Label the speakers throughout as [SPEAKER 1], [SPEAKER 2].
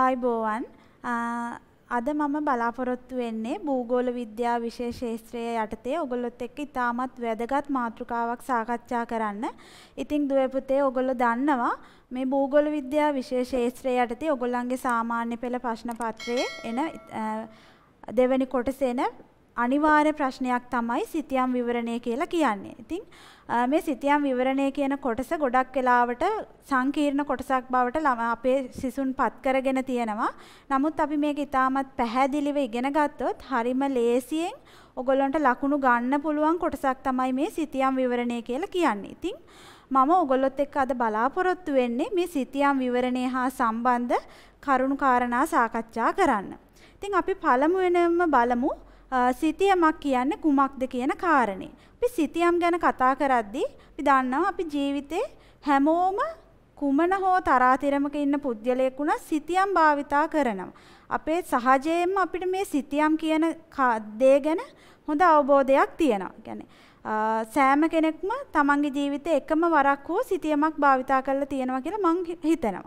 [SPEAKER 1] ආයිබෝවන් අද මම බලාපොරොත්තු වෙන්නේ භූගෝල විද්‍යා විෂය ශාස්ත්‍රය යටතේ ඔයගොල්ලොත් එක්ක ඉතාමත් වැදගත් මාතෘකාවක් සාකච්ඡා කරන්න. ඉතින් දුවේ පුතේ ඔයගොල්ලෝ දන්නවා මේ භූගෝල විද්‍යා විෂය ශාස්ත්‍රය යටතේ ඔයගොල්ලන්ගේ සාමාන්‍ය පෙළ ප්‍රශ්න පත්‍රයේ එන දෙවැනි කොටසේ එන අනිවාර්ය ප්‍රශ්නයක් තමයි සිතියම් විවරණය කියලා කියන්නේ. ඉතින් මේ සිතියම් විවරණය කියන කොටස ගොඩක් වෙලාවට සංකීර්ණ කොටසක් බවට අපේ සිසුන් පත් කරගෙන තියෙනවා. නමුත් අපි මේක ඉතාමත් පැහැදිලිව ඉගෙන ගත්තොත් හරිම ලේසියෙන් ඔගොල්ලන්ට ලකුණු ගන්න පුළුවන් කොටසක් තමයි මේ සිතියම් විවරණය කියලා කියන්නේ. ඉතින් මම ඔගොල්ලොත් එක්ක අද බලාපොරොත්තු වෙන්නේ මේ සිතියම් විවරණය හා සම්බන්ධ කරුණු කාරණා සාකච්ඡා කරන්න. ඉතින් අපි පළමුවෙනම බලමු සිතියමක් කියන්නේ කුමක්ද කියන කාරණේ. අපි සිතියම් ගැන කතා කරද්දී අපි දන්නවා අපි ජීවිතේ හැමෝම කුමන හෝ තරාතිරමක ඉන්න පුද්ගලයෙක් වුණා සිතියම් භාවිතා කරනවා. අපේ සහජයෙන්ම අපිට මේ සිතියම් කියන දේ ගැන හොඳ අවබෝධයක් තියෙනවා. කියන්නේ සෑම කෙනෙක්ම තමන්ගේ ජීවිතේ එකම වරක් හෝ සිතියමක් භාවිතා කරලා තියෙනවා කියලා මං හිතනවා.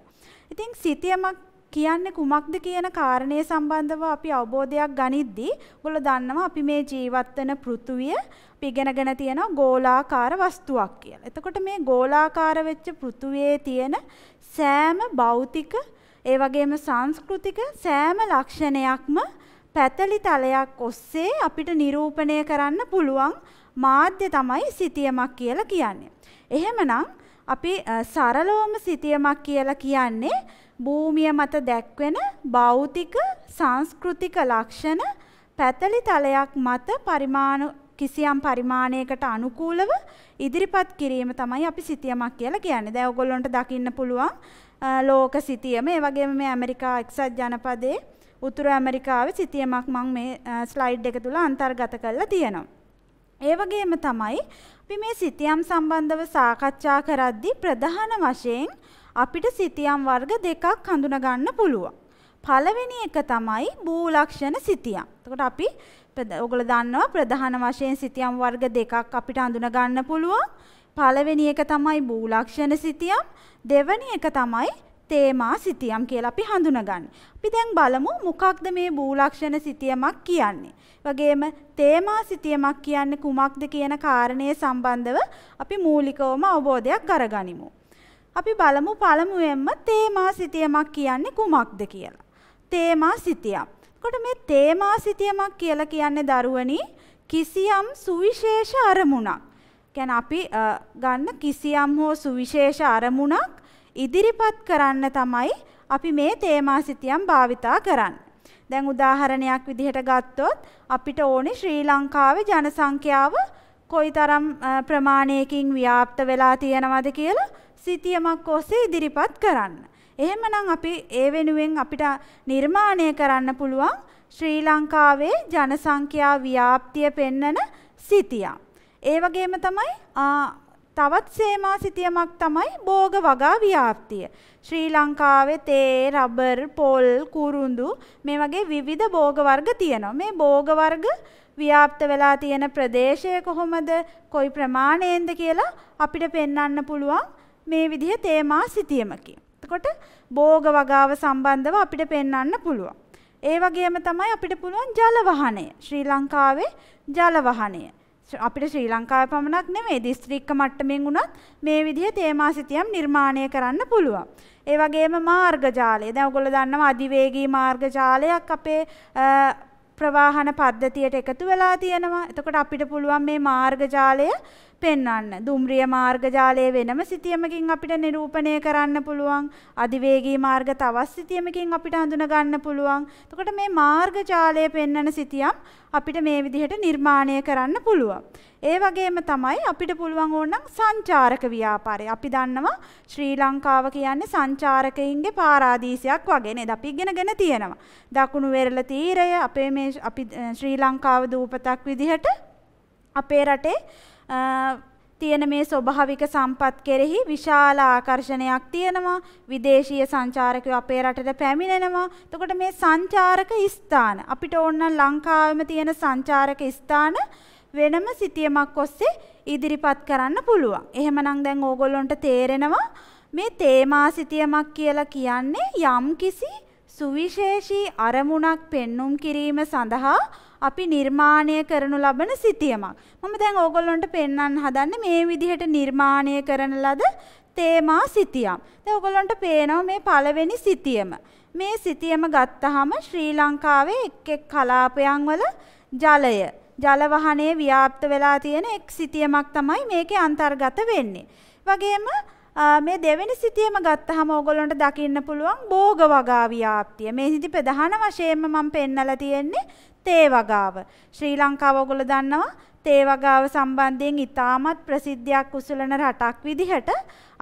[SPEAKER 1] ඉතින් සිතියමක් කියන්නේ කුමක්ද කියන කාරණය සම්බන්ධව අපි අවබෝධයක් ගනිද්දී ඔයගොල්ලෝ දන්නවා අපි මේ ජීවත් වෙන පෘථුවිය පිගෙනගෙන තියෙන ගෝලාකාර වස්තුවක් කියලා. එතකොට මේ ගෝලාකාර වෙච්ච පෘථුවියේ තියෙන සෑම භෞතික ඒ වගේම සංස්කෘතික සෑම ලක්ෂණයක්ම පැතලි තලයක් ඔස්සේ අපිට නිරූපණය කරන්න පුළුවන් මාධ්‍ය තමයි සිතියමක් කියලා කියන්නේ. එහෙමනම් අපි සරලවම සිතියමක් කියලා කියන්නේ භූමිය මත දැක්වෙන භෞතික සංස්කෘතික ලක්ෂණ පැතලි තලයක් මත පරිමාණු කිසියම් පරිමාණයකට අනුකූලව ඉදිරිපත් කිරීම තමයි අපි සිතියමක් කියලා කියන්නේ. දැන් ඔයගොල්ලන්ට දකින්න පුළුවන් ලෝක සිතියම, ඒ වගේම මේ ඇමරිකා එක්සත් ජනපදයේ උතුරු ඇමරිකාවේ සිතියමක් මම මේ ස්ලයිඩ් එක තුල අන්තර්ගත කරලා තියෙනවා. ඒ වගේම තමයි අපි මේ සිතියම් සම්බන්ධව සාකච්ඡා කරද්දී ප්‍රධාන වශයෙන් අපිට සිතියම් වර්ග දෙකක් හඳුනගන්න පුළුවන්. පළවෙනි එක තමයි බූලක්ෂණ සිතියම්. එතකොට අපි ඔයගොල්ලෝ දන්නවා ප්‍රධාන වශයෙන් සිතියම් වර්ග දෙකක් අපිට හඳුනගන්න පුළුවන්. පළවෙනි එක තමයි බූලක්ෂණ සිතියම්. දෙවෙනි එක තමයි තේමා සිතියම් කියලා අපි හඳුනගන්න. අපි දැන් බලමු මොකක්ද මේ බූලක්ෂණ සිතියමක් කියන්නේ. වගේම තේමා සිතියමක් කියන්නේ කුමක්ද කියන කාරණය සම්බන්ධව අපි මූලිකවම අවබෝධයක් අරගනිමු. අපි බලමු පළමුවෙන්ම තේමා සිතියමක් කියන්නේ කුමක්ද කියලා. තේමා සිතියම්. එතකොට මේ තේමා සිතියමක් කියලා කියන්නේ දරුවනි කිසියම් සුවිශේෂ අරමුණක්. කියන්නේ අපි ගන්න කිසියම් හෝ සුවිශේෂ අරමුණක් ඉදිරිපත් කරන්න තමයි අපි මේ තේමාසිතියම් භාවිතා කරන්න. දැන් උදාහරණයක් විදිහට ගත්තොත් අපිට ඕනේ ශ්‍රී ලංකාවේ ජනසංඛ්‍යාව කොයිතරම් ප්‍රමාණයකින් ව්‍යාප්ත වෙලා තියෙනවද කියලා සිතියමක් ඔස්සේ ඉදිරිපත් කරන්න. එහෙමනම් අපි ඒ වෙනුවෙන් අපිට නිර්මාණය කරන්න පුළුවන් ශ්‍රී ලංකාවේ ජනසංඛ්‍යා ව්‍යාප්තිය පෙන්නන සිතියම්. ඒ වගේම තමයි තවත් සේමා සිතියමක් තමයි භෝග වගා ව්‍යාප්තිය. ශ්‍රී ලංකාවේ තේ, රබර්, පොල්, කුරුඳු මේ වගේ විවිධ භෝග වර්ග තියෙනවා. මේ භෝග වර්ග ව්‍යාප්ත වෙලා තියෙන ප්‍රදේශය කොහොමද, කොයි ප්‍රමාණයෙන්ද කියලා අපිට පෙන්වන්න පුළුවන් මේ විදිහේ තේමා සිතියමකින්. එතකොට භෝග වගාව සම්බන්ධව අපිට පෙන්වන්න පුළුවන්. ඒ වගේම තමයි අපිට පුළුවන් ජල වහණය. ශ්‍රී ලංකාවේ ජල වහණය. අපිට ශ්‍රී ලංකාව පමණක් නෙමේ දිස්ත්‍රික්ක මට්ටමින් වුණත් මේ විදිහේ තේමාසිතියම් නිර්මාණය කරන්න පුළුවන්. ඒ වගේම මාර්ගජාලය. දැන් ඔයගොල්ලෝ දන්නවා අධිවේගී මාර්ගජාලයක් අපේ ප්‍රවාහන පද්ධතියට එකතු වෙලා තියෙනවා. එතකොට අපිට පුළුවන් මේ මාර්ගජාලය පෙන්වන්න. දුම්රිය මාර්ගජාලය වෙනම සිතියමකින් අපිට නිරූපණය කරන්න පුළුවන්. අධිවේගී මාර්ග තවත් සිතියමකින් අපිට හඳුනා ගන්න පුළුවන්. එතකොට මේ මාර්ගජාලය පෙන්වන සිතියම් අපිට මේ විදිහට නිර්මාණය කරන්න පුළුවන්. ඒ වගේම තමයි අපිට පුළුවන් ඕනනම් සංචාරක ව්‍යාපාරය. අපි දන්නවා ශ්‍රී ලංකාව කියන්නේ සංචාරකයින්ගේ පාරාදීසයක් වගේ නේද? අපි ඉගෙනගෙන තියෙනවා. දකුණු වෙරළ තීරය අපේ මේ අපි ශ්‍රී ලංකාව දූපතක් විදිහට අපේ රටේ තියෙන මේ ස්වභාවික සම්පත් කෙරෙහි විශාල ආකර්ෂණයක් තියෙනවා විදේශීය සංචාරකයෝ අපේ රටට පැමිණෙනවා එතකොට මේ සංචාරක ස්ථාන අපිට ඕන ලංකාවෙම තියෙන සංචාරක ස්ථාන වෙනම සිතියමක් ඔස්සේ ඉදිරිපත් කරන්න පුළුවන් එහෙමනම් දැන් ඕගොල්ලොන්ට තේරෙනවා මේ තේමා සිතියමක් කියලා කියන්නේ යම්කිසි සුවිශේෂී අරමුණක් පෙන්눔 කිරීම සඳහා අපි නිර්මාණය කරනු ලබන සිතියමක්. මම දැන් ඕගොල්ලොන්ට පෙන්වන්න හදන්නේ මේ විදිහට නිර්මාණය කරන ලද තේමා සිතියම්. දැන් ඕගොල්ලොන්ට පේනවා මේ පළවෙනි සිතියම. මේ සිතියම ගත්තාම ශ්‍රී ලංකාවේ එක් එක් කලාපයන් වල ජලය ජලවහනේ ව්‍යාප්ත වෙලා තියෙන එක් සිතියමක් තමයි මේකේ අන්තර්ගත වෙන්නේ. වගේම මේ දෙවෙනි සිතියම ගත්තහම ඕගොල්ලොන්ට දකින්න පුළුවන් භෝග වගාව්‍යාප්තිය. මේ සිති ප්‍රධාන වශයෙන්ම මම පෙන්වලා තියෙන්නේ තේ වගාව. ශ්‍රී ලංකාව ඔයගොල්ලෝ දන්නවා තේ වගාව සම්බන්ධයෙන් ඉතාමත් ප්‍රසිද්ධියක් උසුලන රටක් විදිහට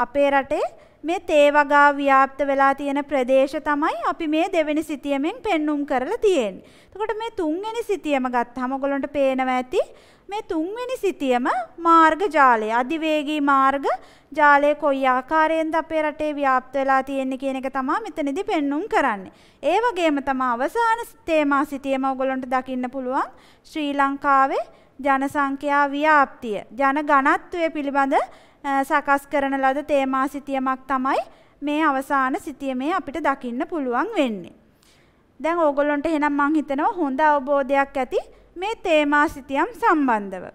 [SPEAKER 1] අපේ රටේ මේ තේ වගාව ව්‍යාප්ත වෙලා තියෙන ප්‍රදේශ තමයි අපි මේ දෙවෙනි සිතියමෙන් පෙන්눔 කරලා තියෙන්නේ. එතකොට මේ තුන්වෙනි සිතියම ගත්තහම ඔයගොල්ලන්ට පේනවා ඇති මේ තුන්වෙනි සිතියම මාර්ග ජාලය අධිවේගී මාර්ග ජාලය කොයි ආකාරයෙන්ද අපේ රටේ ව්‍යාප්ත වෙලා තියෙන්නේ කියන එක තමයි මෙතනදී පෙන්눔 කරන්නේ. ඒ වගේම තමයි අවසාන තේමා සිතියම ඔයගොල්ලන්ට දකින්න පුළුවන් ශ්‍රී ලංකාවේ ජනසංඛ්‍යා ව්‍යාප්තිය ජන ඝනත්වය පිළිබඳ සකස් කරන ලද තේමා සිතියමක් තමයි මේ අවසාන සිතියමේ අපිට දකින්න පුළුවන් වෙන්නේ. දැන් ඕගොල්ලොන්ට එහෙනම් මං හිතනවා හොඳ අවබෝධයක් ඇති මේ තේමා සිතියම් සම්බන්ධව.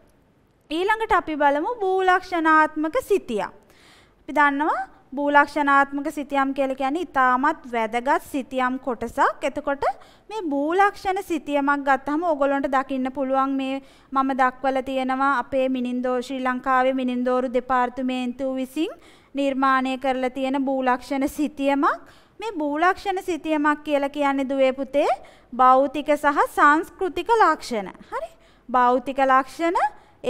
[SPEAKER 1] ඊළඟට අපි බලමු භූලක්ෂණාත්මක සිතියම්. අපි දන්නවා භූලක්ෂණාත්මක සිතියම් කියලා කියන්නේ ඉතාමත් වැදගත් සිතියම් කොටසක්. එතකොට මේ භූලක්ෂණ සිතියමක් ගත්තහම ඕගොල්ලන්ට දකින්න පුළුවන් මේ මම දක්වලා තියෙනවා අපේ මිනින්දෝ ශ්‍රී ලංකාවේ මිනින්දෝරු දෙපාර්තමේන්තුව විසින් නිර්මාණය කරලා තියෙන භූලක්ෂණ සිතියමක්. මේ බූලක්ෂණ සිතියමක් කියලා කියන්නේ දුවේ පුතේ භෞතික සහ සංස්කෘතික ලක්ෂණ. හරි? භෞතික ලක්ෂණ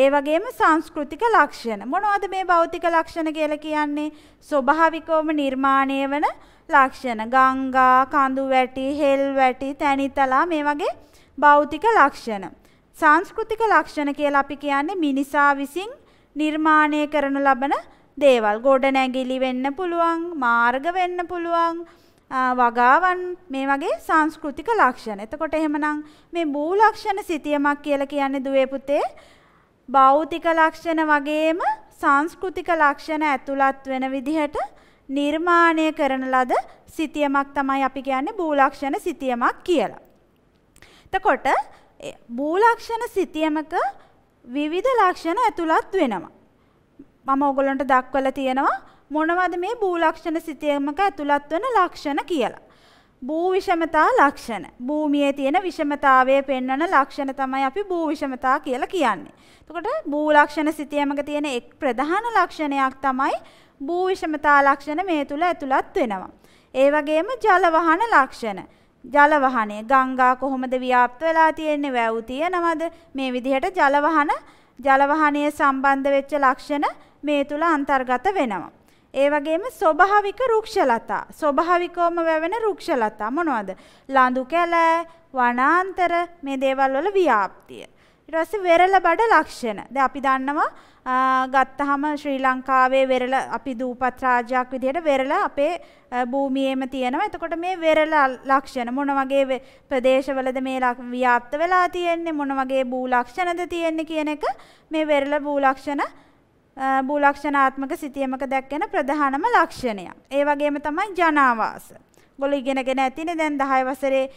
[SPEAKER 1] ඒ වගේම සංස්කෘතික ලක්ෂණ. මොනවද මේ භෞතික ලක්ෂණ කියලා කියන්නේ? ස්වභාවිකවම නිර්මාණය වන ලක්ෂණ. ගංගා, කඳු වැටි, හෙල් වැටි, තැනිතලා මේ වගේ භෞතික ලක්ෂණ. සංස්කෘතික ලක්ෂණ කියලා අපි කියන්නේ මිනිසා විසින් නිර්මාණය කරන ලබන දේවල්. ගොඩ නැගිලි වෙන්න පුළුවන්, මාර්ග වෙන්න පුළුවන්, වගාවන් මේ වගේ සංස්කෘතික ලක්ෂණ. එතකොට එහෙමනම් මේ බූ ලක්ෂණ සිතියමක් කියලා කියන්නේ දුවේ පුතේ භෞතික ලක්ෂණ වගේම සංස්කෘතික ලක්ෂණ ඇතුළත් වෙන විදිහට නිර්මාණය කරන ලද සිතියමක් තමයි අපි කියන්නේ බූ ලක්ෂණ සිතියමක් කියලා. එතකොට බූ ලක්ෂණ සිතියමක විවිධ ලක්ෂණ ඇතුළත් වෙනවා. මම ඔයගලන්ට දක්වලා තියෙනවා මොනවද මේ භූලක්ෂණ සිතේමක ඇතුළත් වන ලක්ෂණ කියලා. භූ විෂමතා ලක්ෂණ. භූමියේ තියෙන විෂමතාවය පෙන්වන ලක්ෂණ තමයි අපි භූ විෂමතා කියලා කියන්නේ. එතකොට භූ ලක්ෂණ සිතේමක තියෙන එක් ප්‍රධාන ලක්ෂණයක් තමයි භූ විෂමතා ලක්ෂණ මේ තුල ඇතුළත් වෙනවා. ඒ වගේම ජල වහන ලක්ෂණ. ජල වහනේ ගංගා කොහොමද ව්‍යාප්ත වෙලා තියෙන්නේ වැව් තියෙනවද මේ විදිහට ජල වහන ජල වහනයේ සම්බන්ධ වෙච්ච ලක්ෂණ මේ තුල අන්තර්ගත වෙනවා. ඒ වගේම ස්වභාවික රුක්ෂලතා ස්වභාවිකවම වැවෙන රුක්ෂලතා මොනවද ලාඳු කැල වනාන්තර මේ දේවල් වල ව්‍යාප්තිය ඊට පස්සේ වෙරළ බඩ ලක්ෂණ දැන් අපි දන්නවා ගත්තහම ශ්‍රී ලංකාවේ වෙරළ අපි දූපත් රාජ්‍යයක් විදිහට වෙරළ අපේ භූමියේම තියෙනවා එතකොට මේ වෙරළ ලක්ෂණ මොන වගේ ප්‍රදේශවලද මේ ව්‍යාප්ත වෙලා තියෙන්නේ මොන වගේ භූ ලක්ෂණද තියෙන්නේ කියන එක මේ වෙරළ භූ ලක්ෂණ භූලක්ෂණාත්මක සිතියමක දැක්කෙන ප්‍රධානම ලක්ෂණය. ඒ වගේම තමයි ජනාවාස. ගොල්ලෝ ඉගෙනගෙන ඇතිනේ දැන් 10 වසරේ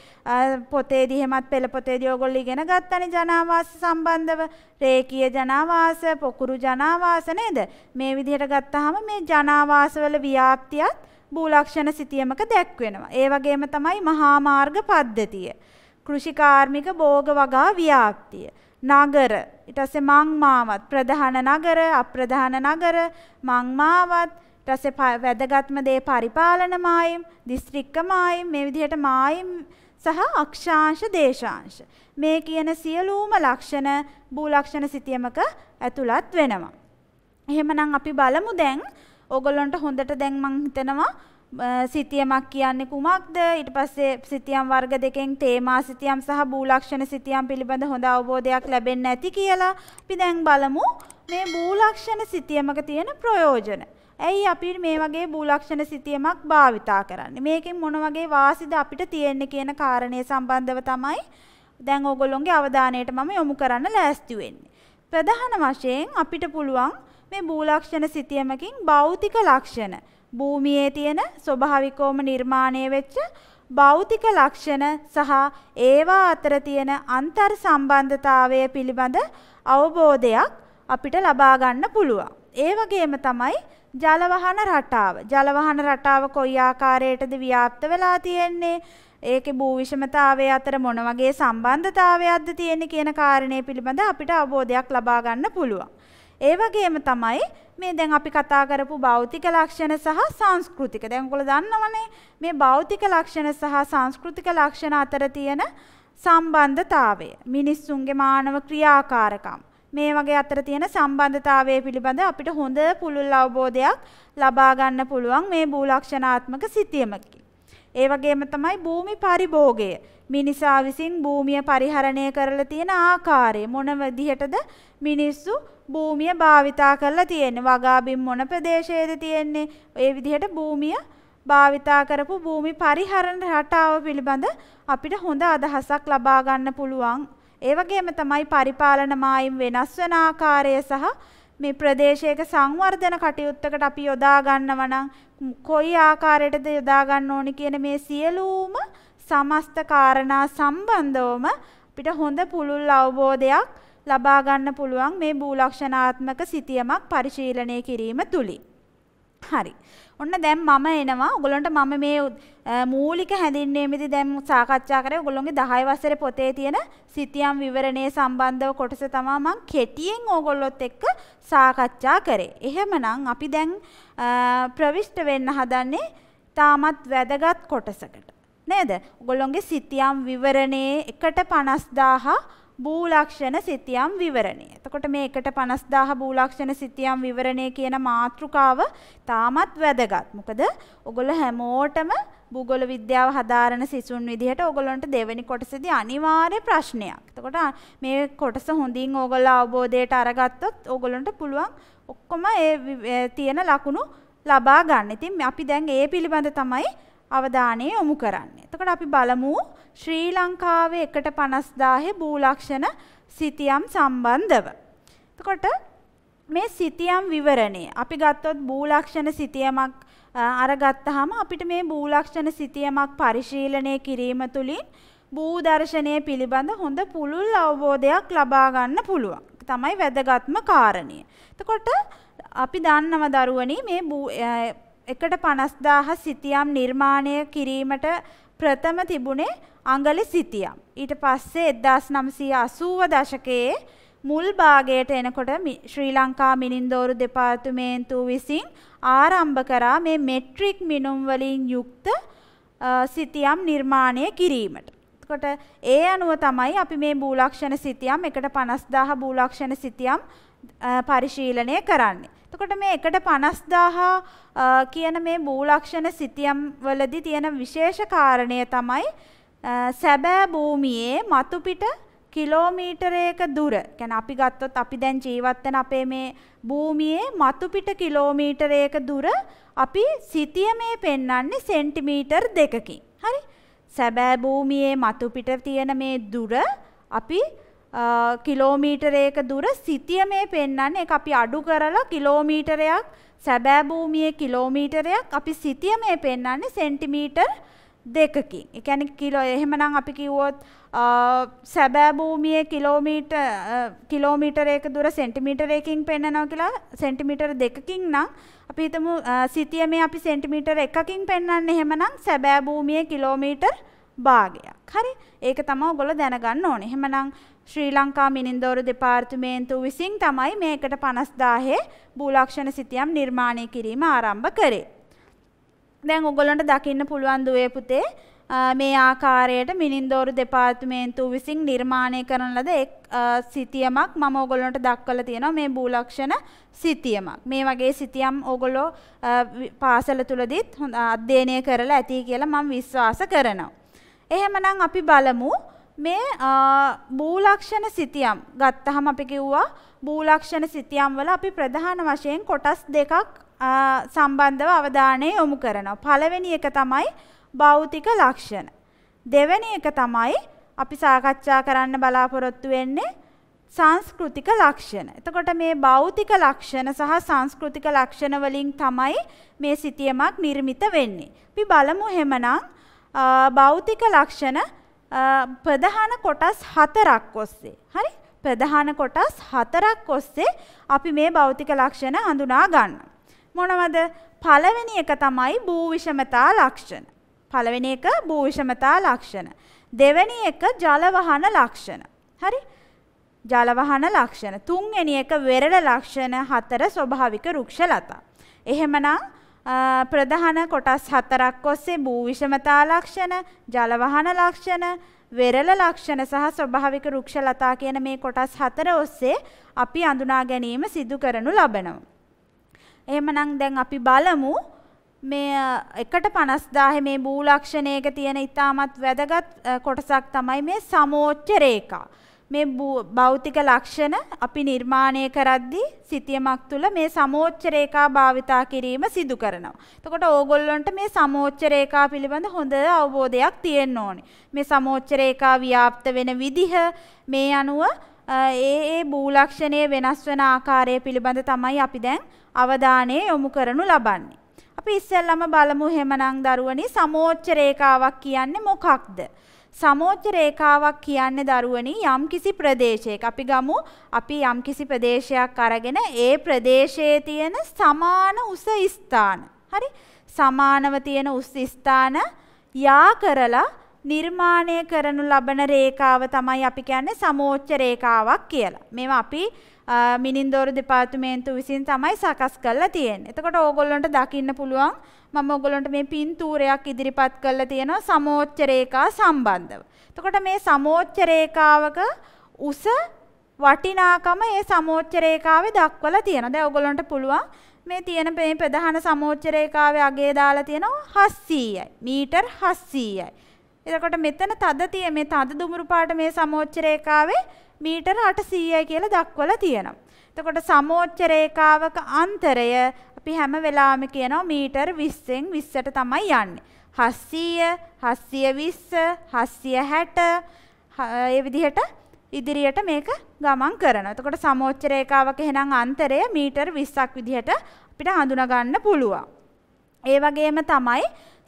[SPEAKER 1] පොතේදී එහෙමත් පෙළ පොතේදී ඕගොල්ලෝ ඉගෙන ගත්තනේ ජනාවාස සම්බන්ධව රේකීය ජනාවාස, පොකුරු ජනාවාස නේද? මේ විදිහට ගත්තාම මේ ජනාවාස වල ව්‍යාප්තියත් භූලක්ෂණ සිතියමක දැක්වෙනවා. ඒ වගේම තමයි මහා මාර්ග පද්ධතිය. කෘෂිකාර්මික භෝග වගා ව්‍යාප්තිය. නගර ඊට පස්සේ මංමාවත් ප්‍රධාන නගර අප්‍රධාන නගර මංමාවත් ඊට පස්සේ වැදගත්ම දේ පරිපාලන මායිම් දිස්ත්‍රික්ක මායිම් මේ විදිහට මායිම් සහ අක්ෂාංශ දේශාංශ මේ කියන සියලුම ලක්ෂණ භූලක්ෂණ සිතියමක ඇතුළත් වෙනවා එහෙමනම් අපි බලමු දැන් ඕගොල්ලොන්ට හොඳට දැන් මං හිතනවා සිතියමක් කියන්නේ කුමක්ද ඊට පස්සේ සිතියම් වර්ග දෙකෙන් තේමා සිතියම් සහ බූලක්ෂණ සිතියම් පිළිබඳ හොඳ අවබෝධයක් ලැබෙන්න ඇති කියලා අපි දැන් බලමු මේ බූලක්ෂණ සිතියමක තියෙන ප්‍රයෝජන. ඇයි අපි මේ වගේ බූලක්ෂණ සිතියමක් භාවිතා කරන්නේ? මේකෙන් මොන වගේ වාසිද අපිට තියෙන්නේ කියන කාරණය සම්බන්ධව තමයි දැන් ඕගොල්ලොන්ගේ අවධානයට මම යොමු කරන්න ලෑස්ති වෙන්නේ. ප්‍රධාන වශයෙන් අපිට පුළුවන් මේ බූලක්ෂණ සිතියමකින් භෞතික ලක්ෂණ භූමියේ තියෙන ස්වභාවිකවම නිර්මාණය වෙච්ච භෞතික ලක්ෂණ සහ ඒවා අතර තියෙන අන්තර් සම්බන්ධතාවය පිළිබඳ අවබෝධයක් අපිට ලබා ගන්න පුළුවන්. ඒ වගේම තමයි ජලවහන රටාව. ජලවහන රටාව කොයි ආකාරයටද ව්‍යාප්ත වෙලා තියෙන්නේ? ඒකේ භූවිෂමතාවය අතර මොන වගේ සම්බන්ධතාවයක්ද තියෙන්නේ කියන කාරණේ පිළිබඳ අපිට අවබෝධයක් ලබා ගන්න පුළුවන්. ඒ වගේම තමයි මේ දැන් අපි කතා කරපු භෞතික ලක්ෂණ සහ සංස්කෘතික. දැන් ඔයගොල්ලෝ දන්නවනේ මේ භෞතික ලක්ෂණ සහ සංස්කෘතික ලක්ෂණ අතර තියෙන සම්බන්ධතාවය. මිනිස්සුන්ගේ මානව ක්‍රියාකාරකම්. මේ වගේ අතර තියෙන සම්බන්ධතාවය පිළිබඳ අපිට හොඳ පුළුල් අවබෝධයක් ලබා ගන්න පුළුවන් මේ භූලක්ෂණාත්මක සිතියමකින්. ඒ වගේම තමයි භූමි පරිභෝගය. මිනිසා විසින් භූමිය පරිහරණය කරලා තියෙන ආකාරය මොන විදිහටද මිනිස්සු භූමිය භාවිතා කරලා තියෙන්නේ. වගාබිම් මොන ප්‍රදේශයේද තියෙන්නේ? ඒ විදිහට භූමිය භාවිතා කරපු භූමි පරිහරණ රටාව පිළිබඳ අපිට හොඳ අදහසක් ලබා ගන්න පුළුවන්. ඒ වගේම තමයි පරිපාලන මායිම් වෙනස් වෙන ආකාරය සහ මේ ප්‍රදේශයක සංවර්ධන කටයුත්තකට අපි යොදා ගන්නවා නම් කොයි ආකාරයටද යොදා ගන්න ඕනි කියන මේ සියලුම සමස්ත කාරණා සම්බන්ධවම අපිට හොඳ පුළුල් අවබෝධයක් ලබා ගන්න පුළුවන් මේ භූලක්ෂණාත්මක සිතියමක් පරිශීලනය කිරීම තුලින්. හරි. ඔන්න දැන් මම එනවා. ඔයගොල්ලන්ට මම මේ මූලික හැඳින්වීමේදී දැන් සාකච්ඡා කරේ ඔයගොල්ලෝගේ 10 වසරේ පොතේ තියෙන සිතියම් විවරණයේ සම්බන්ධව කොටස තමයි මම කෙටියෙන් ඕගොල්ලොත් එක්ක සාකච්ඡා කරේ. එහෙමනම් අපි දැන් ප්‍රවිෂ්ඨ වෙන්න හදන්නේ තාමත් වැදගත් කොටසකට. නේද? ඔයගොල්ලොන්ගේ සිතියම් විවරණයේ 1.50000 බූලක්ෂණ සිතියම් විවරණය. එතකොට මේ එකට 50000 බූලක්ෂණ සිතියම් විවරණය කියන මාතෘකාව තාමත් වැදගත්. මොකද ඔගොල්ලෝ හැමෝටම භූගෝල විද්‍යාව හදාරන සිසුන් විදිහට ඔයගොල්ලන්ට දෙවෙනි කොටසේදී අනිවාර්ය ප්‍රශ්නයක්. එතකොට මේ කොටස හොඳින් ඔයගොල්ලෝ අවබෝධයට අරගත්තොත් ඔයගොල්ලන්ට පුළුවන් ඔක්කොම ඒ තියෙන ලකුණු ලබා ගන්න. ඉතින් අපි දැන් ඒ පිළිබඳ තමයි අවධානය යොමු කරන්න. එතකොට අපි බලමු ශ්‍රී ලංකාවේ එකට පනස්දාහේ භූලක්ෂණ සිතියම් සම්බන්ධව. එතකොට මේ සිතියම් විවරණය අපි ගත්තොත් භූලක්ෂණ සිතියමක් අරගත්තහම අපිට මේ භූලක්ෂණ සිතියමක් පරිශීලනය කිරීම තුළින් භූදර්ශනය පිළිබඳ හොඳ පුළුල් අවබෝධයක් ලබා ගන්න පුළුවන්. තමයි වැදගත්ම කාරණය. එතකොට අපි දන්නව දරුවනි මේ එකට 50000 සිතියම් නිර්මාණය කිරීමට ප්‍රථම තිබුණේ අඟලි සිතියම්. ඊට පස්සේ 1980 දශකයේ මුල් භාගයට එනකොට ශ්‍රී ලංකා මිනින්දෝරු දෙපාර්තමේන්තුව විසින් ආරම්භ කරා මේ මෙට්‍රික් මිනුම් වලින් යුක්ත සිතියම් නිර්මාණය කිරීමට. එතකොට ඒ අනුව තමයි අපි මේ බූලක්ෂණ සිතියම් එකට 50000 බූලක්ෂණ සිතියම් පරිශීලනය කරන්නේ. එතකොට මේ 150,000 කියන මේ භූලක්ෂණ සිතියම් වලදී තියෙන විශේෂ කාරණය තමයි සැබෑ භූමියේ මතුපිට කිලෝමීටරයක දුර ගැන අපි ගත්තොත් අපි දැන් ජීවත් වෙන අපේ මේ භූමියේ මතුපිට කිලෝමීටරයක දුර අපි සිතියමේ පෙන්වන්නේ සෙන්ටිමීටර් දෙකකින්. හරි. සැබෑ භූමියේ මතුපිට තියෙන මේ දුර අපි කිලෝමීටරයක දුර සිතිය මේ පෙන්වන්නේ ඒක අපි අඩු කරලා කිලෝමීටරයක් සැබෑ භූමියේ කිලෝමීටරයක් අපි සිතිය මේ පෙන්වන්නේ සෙන්ටිමීටර් දෙකකින්. ඒ කියන්නේ කිලෝ එහෙමනම් අපි කිව්වොත් සැබෑ භූමියේ කිලෝමීටර් කිලෝමීටරයක දුර සෙන්ටිමීටරයකින් පෙන්වනවා කියලා සෙන්ටිමීටර දෙකකින් නම් අපි හිතමු සිතිය මේ අපි සෙන්ටිමීටර එකකින් පෙන්වන්නේ එහෙමනම් සැබෑ භූමියේ කිලෝමීටර් භාගයක්. හරි. ඒක තමයි ඔයගොල්ලෝ දැනගන්න ඕනේ. එහෙමනම් ශ්‍රී ලංකා මිනින්දෝරු දෙපාර්තමේන්තුව විසින් තමයි මේකට පනස්දාහේ භූලක්ෂණ සිතියම් නිර්මාණය කිරීම ආරම්භ කරේ. දැන් උගොලොන්ට දකින්න පුළුවන් දුවේ පුතේ මේ ආකාරයට මිනින්දෝරු දෙපාර්තමේන්තුව විසින් නිර්මාණය කරන ලද එක් සිතියමක් මම ඕගොල්ලොන්ට දක්වලා තියෙනවා මේ භූලක්ෂණ සිතියමක්. මේ වගේ සිතියම් ඕගොල්ලෝ පාසල තුලදීත් අධ්‍යයනය කරලා ඇති කියලා මම විශ්වාස කරනවා. එහෙමනම් අපි බලමු මේ බූලක්ෂණ සිතියම් ගත්තහම අපි කිව්වා බූලක්ෂණ සිතියම් වල අපි ප්‍රධාන වශයෙන් කොටස් දෙකක් සම්බන්ධව අවධානය යොමු කරනවා. පළවෙනි එක තමයි භෞතික ලක්ෂණ. දෙවෙනි එක තමයි අපි සාකච්ඡා කරන්න බලාපොරොත්තු වෙන්නේ සංස්කෘතික ලක්ෂණ. එතකොට මේ භෞතික ලක්ෂණ සහ සංස්කෘතික ලක්ෂණ වලින් තමයි මේ සිතියමක් නිර්මිත වෙන්නේ. අපි බලමු එහෙමනම් භෞතික ලක්ෂණ ප්‍රධාන කොටස් හතරක් ඔස්සේ. හරි? ප්‍රධාන කොටස් හතරක් ඔස්සේ අපි මේ භෞතික ලක්ෂණ හඳුනා ගන්න. මොනවද? පළවෙනි එක තමයි භූවිෂමතා ලක්ෂණ. පළවෙනි එක භූවිෂමතා ලක්ෂණ. දෙවෙනි එක ජලවහන ලක්ෂණ. හරි? ජලවහන ලක්ෂණ. තුන්වෙනි එක වෙරළ ලක්ෂණ, හතර ස්වභාවික රුක්ෂ ලතා. එහෙමනම් ප්‍රධාන කොටස් හතරක් ඔස්සේ භූ විෂමතා ලක්ෂණ, ජලවහන ලක්ෂණ, වෙරළ ලක්ෂණ සහ ස්වභාවික රුක්ෂ ලතා කියන මේ කොටස් හතර ඔස්සේ අපි අඳුනා ගැනීම සිදු කරනු ලබනවා. එහෙමනම් දැන් අපි බලමු මේ එකට 50000 මේ භූ ලක්ෂණයක තියෙන ඉතාමත් වැදගත් කොටසක් තමයි මේ සමෝච්ච රේඛා. මේ භෞතික ලක්ෂණ අපි නිර්මාණය කරද්දී සිතියමක් තුළ මේ සමෝච්ච රේඛා භාවිතා කිරීම සිදු කරනවා. එතකොට ඕගොල්ලන්ට මේ සමෝච්ච රේඛා පිළිබඳ හොඳ අවබෝධයක් තියෙන්න ඕනේ. මේ සමෝච්ච රේඛා ව්‍යාප්ත වෙන විදිහ මේ අනුව ඒ ඒ භූලක්ෂණය වෙනස් වෙන ආකාරය පිළිබඳ තමයි අපි දැන් අවධානය යොමු කරනු ලබන්නේ. අපි ඉස්සෙල්ලම බලමු එහෙමනම් දරුවනි සමෝච්ච රේඛාවක් කියන්නේ මොකක්ද? සමෝච්ච රේඛාවක් කියන්නේ දරුවනි යම්කිසි ප්‍රදේශයක අපි ගමු අපි යම්කිසි ප්‍රදේශයක් අරගෙන ඒ ප්‍රදේශයේ තියෙන සමාන උස ස්ථාන හරි සමානව තියෙන උස් ස්ථාන යා කරලා නිර්මාණය කරනු ලබන රේඛාව තමයි අපි කියන්නේ සමෝච්ච රේඛාවක් කියලා. මේවා අපි මිනින්දෝර දෙපාර්තමේන්තුව විසින් තමයි සකස් කරලා තියෙන්නේ. එතකොට ඕගොල්ලන්ට දකින්න පුළුවන් මම ඔයගලන්ට මේ පින්තූරයක් ඉදිරිපත් කරලා තියෙනවා සමෝච්ච රේඛා සම්බන්ධව. එතකොට මේ සමෝච්ච රේඛාවක උස වටිනාකම ඒ සමෝච්ච රේඛාවේ දක්වලා තියෙනවා. දැන් ඔයගලන්ට පුළුවන් මේ තියෙන මේ ප්‍රධාන සමෝච්ච රේඛාවේ අගය දාලා තියෙනවා 700යි. මීටර් 700යි. එතකොට මෙතන තද තිය මේ තද දුමුරු පාට මේ සමෝච්ච රේඛාවේ මීටර් 800යි කියලා දක්වලා තියෙනවා. එතකොට සමෝච්ච රේඛාවක අන්තරය අපි හැම වෙලාවෙම කියනවා මීටර් 20න් 20ට තමයි යන්නේ. 700, 720, 760 ඒ විදිහට ඉදිරියට මේක ගමන් කරනවා. එතකොට සමෝච්ච රේඛාවක එහෙනම් අන්තරය මීටර් 20ක් විදිහට අපිට හඳුනා ගන්න පුළුවන්. ඒ වගේම තමයි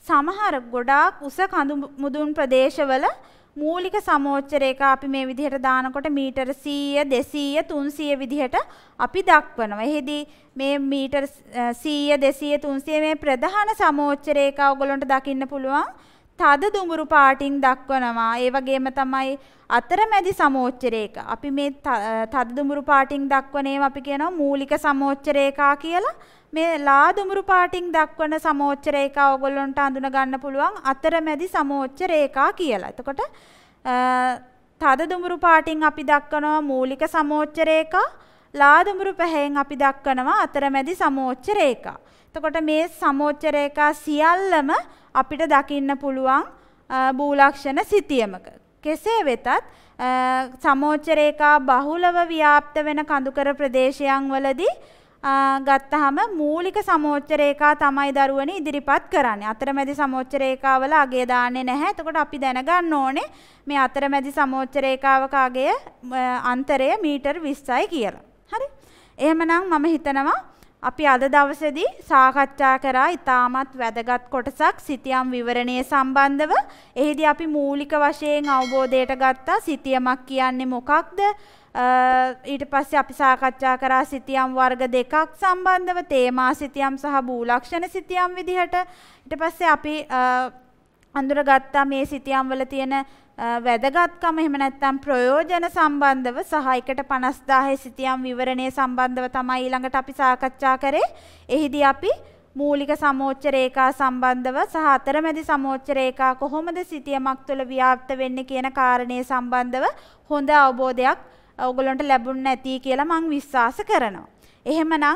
[SPEAKER 1] සමහර ගොඩාක් උස කඳු මුදුන් ප්‍රදේශවල මූලික සමෝච්චරයක අපි මේ විදිහට දානකොට මීටර 100 200 300 විදිහට අපි දක්වනවා. එෙහිදී මේ මීටර 100 200 300 මේ ප්‍රධාන සමෝච්චරයක ඔයගලන්ට දකින්න පුළුවන්. තද දුඹුරු පාටින් දක්වනවා. ඒ වගේම තමයි අතරමැදි සමෝච්චරයක. අපි මේ තද දුඹුරු පාටින් දක්වන ඒවා අපි කියනවා මූලික සමෝච්චරයකා කියලා. මේ ලා දුඹුරු පාටින් දක්වන සමෝච්ච රේඛා ඕගොල්ලන්ට අඳුන ගන්න පුළුවන් අතරමැදි සමෝච්ච රේඛා කියලා. එතකොට තද දුඹුරු පාටින් අපි දක්වනවා මූලික සමෝච්ච රේඛා, ලා දුඹුරු පැහැයෙන් අපි දක්වනවා අතරමැදි සමෝච්ච රේඛා. එතකොට මේ සමෝච්ච රේඛා සියල්ලම අපිට දකින්න පුළුවන් බූලක්ෂණ සිතියමක. කෙසේ වෙතත් සමෝච්ච රේඛා බහුලව ව්‍යාප්ත වෙන කඳුකර ප්‍රදේශයන් වලදී ගත්තහම මූලික සමෝච්ච රේඛා තමයි දරුවනේ ඉදිරිපත් කරන්නේ. අතරමැදි සමෝච්ච රේඛාවල අගය දාන්නේ නැහැ. එතකොට අපි දැනගන්න ඕනේ මේ අතරමැදි සමෝච්ච රේඛාවක අගය අන්තරය මීටර් 20යි කියලා. හරි? එහෙමනම් මම හිතනවා අපි අද දවසේදී සාකච්ඡා කරා ඉතාමත් වැදගත් කොටසක් සිතියම් විවරණය සම්බන්ධව. එහිදී අපි මූලික වශයෙන් අවබෝධයට ගත්තා සිතියමක් කියන්නේ මොකක්ද? ඊට පස්සේ අපි සාකච්ඡා කරා සිතියම් වර්ග දෙකක් සම්බන්ධව තේමා සිතියම් සහ භූලක්ෂණ සිතියම් විදිහට. ඊට පස්සේ අපි අඳුරගත්තා මේ සිතියම් වල තියෙන වැදගත්කම එහෙම නැත්නම් ප්‍රයෝජන සම්බන්ධව සහ 1ට 50000 සිතියම් විවරණය සම්බන්ධව තමයි ඊළඟට අපි සාකච්ඡා කරේ. එහිදී අපි මූලික සමෝච්ච රේඛා සම්බන්ධව සහ අතරමැදි සමෝච්ච රේඛා කොහොමද සිටියමක් තුළ ව්‍යාප්ත වෙන්නේ කියන කාරණය සම්බන්ධව හොඳ අවබෝධයක් ඔයගලන්ට ලැබුණ නැති කියලා මම විශ්වාස කරනවා. එහෙමනම්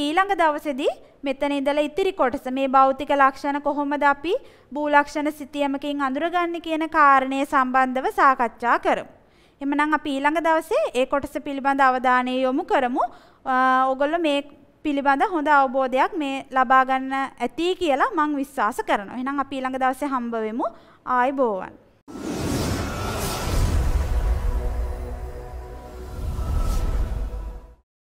[SPEAKER 1] ඊළඟ දවසේදී මෙතන ඉඳලා ඉතිරි කොටස මේ භෞතික ලක්ෂණ කොහොමද අපි භූලක්ෂණ සිතියමකින් අඳුරගන්නේ කියන කාරණය සම්බන්ධව සාකච්ඡා කරමු. එමනම් අපි ඊළඟ දවසේ ඒ කොටස පිළිබඳ අවධානය යොමු කරමු. ඔගොල්ලෝ මේ පිළිබඳ හොඳ අවබෝධයක් මේ ලබා ගන්න ඇති කියලා මං විශ්වාස කරනවා. එහෙනම් අපි ඊළඟ දවසේ හම්බ වෙමු. ආයිබෝවන්.